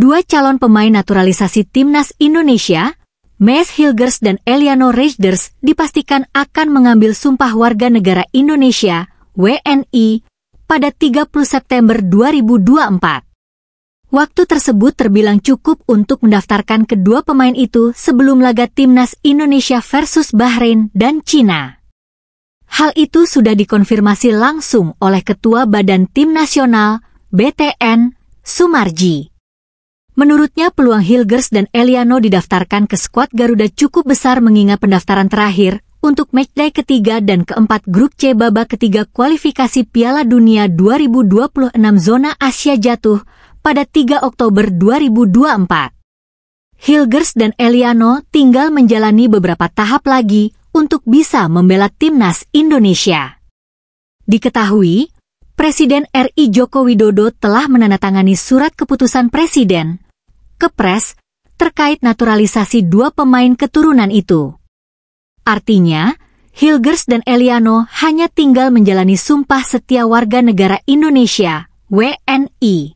dua calon pemain naturalisasi timnas Indonesia, Mes Hilgers dan Eliano Reijders, dipastikan akan mengambil sumpah warga negara Indonesia, WNI, pada 30 September 2024. Waktu tersebut terbilang cukup untuk mendaftarkan kedua pemain itu sebelum laga timnas Indonesia versus Bahrain dan Cina. Hal itu sudah dikonfirmasi langsung oleh Ketua Badan Tim Nasional, BTN, Sumarji. Menurutnya peluang Hilgers dan Eliano didaftarkan ke skuad Garuda cukup besar mengingat pendaftaran terakhir untuk matchday ketiga dan keempat grup C babak ketiga kualifikasi Piala Dunia 2026 zona Asia jatuh pada 3 Oktober 2024. Hilgers dan Eliano tinggal menjalani beberapa tahap lagi untuk bisa membela timnas Indonesia. Diketahui, Presiden RI Joko Widodo telah menandatangani surat keputusan Presiden Kepres terkait naturalisasi dua pemain keturunan itu. Artinya, Hilgers dan Eliano hanya tinggal menjalani sumpah setia warga negara Indonesia, WNI.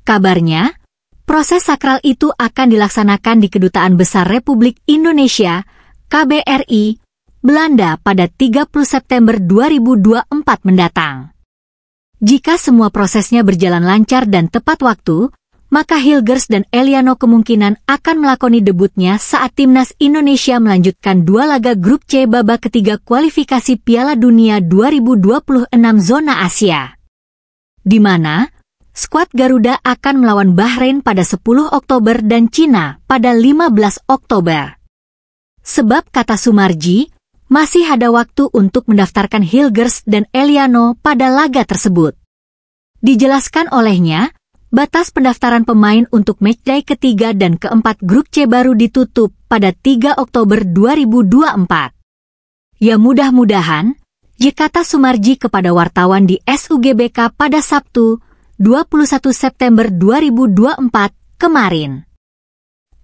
Kabarnya, proses sakral itu akan dilaksanakan di Kedutaan Besar Republik Indonesia, KBRI, Belanda pada 30 September 2024 mendatang. Jika semua prosesnya berjalan lancar dan tepat waktu, maka Hilgers dan Eliano kemungkinan akan melakoni debutnya saat timnas Indonesia melanjutkan dua laga grup C babak ketiga kualifikasi Piala Dunia 2026 zona Asia. Di mana skuad Garuda akan melawan Bahrain pada 10 Oktober dan Cina pada 15 Oktober. Sebab kata Sumarji, masih ada waktu untuk mendaftarkan Hilgers dan Eliano pada laga tersebut. Dijelaskan olehnya, batas pendaftaran pemain untuk matchday ketiga dan keempat grup C baru ditutup pada 3 Oktober 2024. Ya mudah-mudahan, Jakarta Sumarji kepada wartawan di SUGBK pada Sabtu, 21 September 2024 kemarin.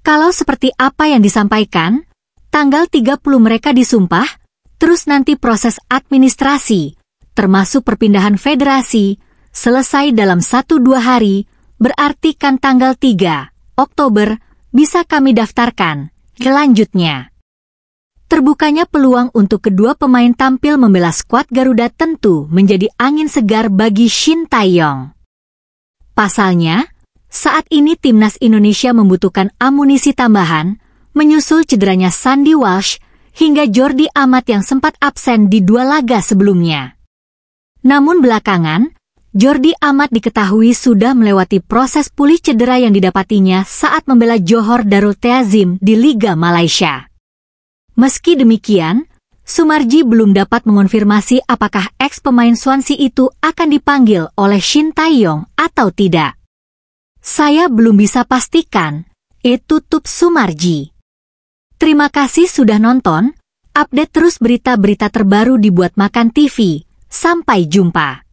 Kalau seperti apa yang disampaikan, tanggal 30 mereka disumpah, terus nanti proses administrasi, termasuk perpindahan federasi, selesai dalam 1-2 hari, berarti kan tanggal 3 Oktober bisa kami daftarkan. Selanjutnya. Terbukanya peluang untuk kedua pemain tampil membela skuad Garuda tentu menjadi angin segar bagi Shin Taeyong. Pasalnya, saat ini timnas Indonesia membutuhkan amunisi tambahan, menyusul cederanya Sandy Walsh hingga Jordi Amat yang sempat absen di dua laga sebelumnya. Namun belakangan, Jordi Amat diketahui sudah melewati proses pulih cedera yang didapatinya saat membela Johor Darul Teazim di Liga Malaysia. Meski demikian, Sumarji belum dapat mengonfirmasi apakah eks pemain Swansea itu akan dipanggil oleh Shin Taeyong atau tidak. Saya belum bisa pastikan, itu e tutup Sumarji. Terima kasih sudah nonton. Update terus berita-berita terbaru dibuat Makan TV. Sampai jumpa.